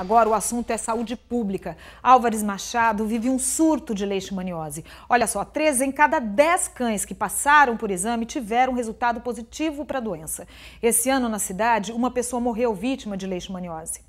Agora o assunto é saúde pública. Álvares Machado vive um surto de leishmaniose. Olha só, três em cada dez cães que passaram por exame tiveram resultado positivo para a doença. Esse ano na cidade, uma pessoa morreu vítima de leishmaniose.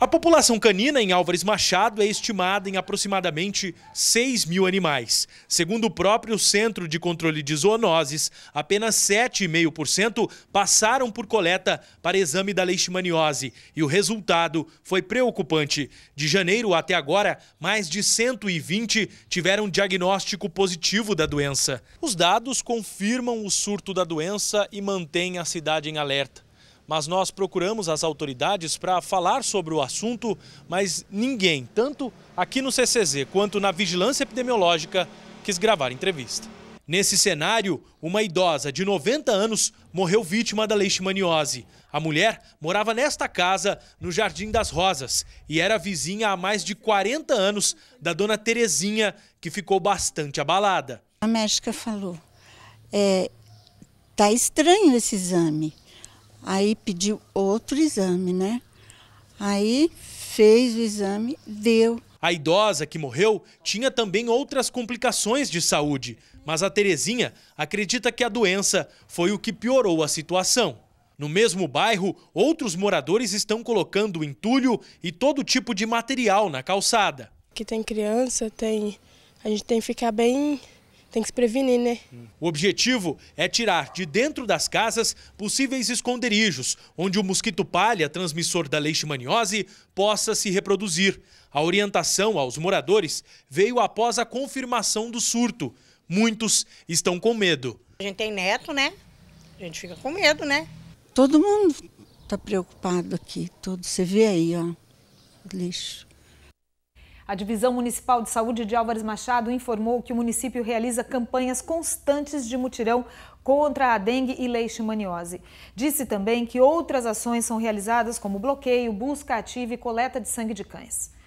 A população canina em Álvares Machado é estimada em aproximadamente 6 mil animais. Segundo o próprio Centro de Controle de Zoonoses, apenas 7,5% passaram por coleta para exame da leishmaniose e o resultado foi preocupante. De janeiro até agora, mais de 120 tiveram diagnóstico positivo da doença. Os dados confirmam o surto da doença e mantêm a cidade em alerta mas nós procuramos as autoridades para falar sobre o assunto, mas ninguém, tanto aqui no CCZ quanto na Vigilância Epidemiológica, quis gravar entrevista. Nesse cenário, uma idosa de 90 anos morreu vítima da leishmaniose. A mulher morava nesta casa, no Jardim das Rosas, e era vizinha há mais de 40 anos da dona Terezinha, que ficou bastante abalada. A médica falou, é, tá estranho esse exame. Aí pediu outro exame, né? Aí fez o exame, deu. A idosa que morreu tinha também outras complicações de saúde, mas a Terezinha acredita que a doença foi o que piorou a situação. No mesmo bairro, outros moradores estão colocando entulho e todo tipo de material na calçada. Aqui tem criança, tem a gente tem que ficar bem tem que se prevenir, né? O objetivo é tirar de dentro das casas possíveis esconderijos, onde o mosquito palha, transmissor da leishmaniose, possa se reproduzir. A orientação aos moradores veio após a confirmação do surto. Muitos estão com medo. A gente tem neto, né? A gente fica com medo, né? Todo mundo está preocupado aqui, todo. Você vê aí, ó, lixo. A Divisão Municipal de Saúde de Álvares Machado informou que o município realiza campanhas constantes de mutirão contra a dengue e leishmaniose. Disse também que outras ações são realizadas como bloqueio, busca ativa e coleta de sangue de cães.